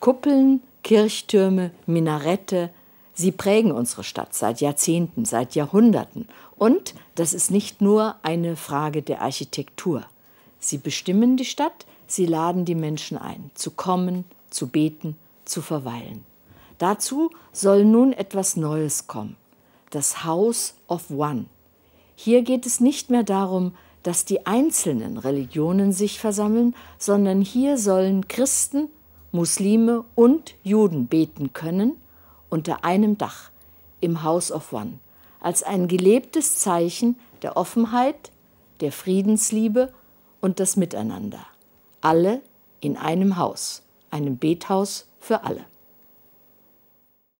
Kuppeln, Kirchtürme, Minarette, sie prägen unsere Stadt seit Jahrzehnten, seit Jahrhunderten. Und das ist nicht nur eine Frage der Architektur. Sie bestimmen die Stadt, sie laden die Menschen ein, zu kommen, zu beten, zu verweilen. Dazu soll nun etwas Neues kommen, das House of One. Hier geht es nicht mehr darum, dass die einzelnen Religionen sich versammeln, sondern hier sollen Christen Muslime und Juden beten können unter einem Dach im House of One als ein gelebtes Zeichen der Offenheit, der Friedensliebe und das Miteinander. Alle in einem Haus, einem Bethaus für alle.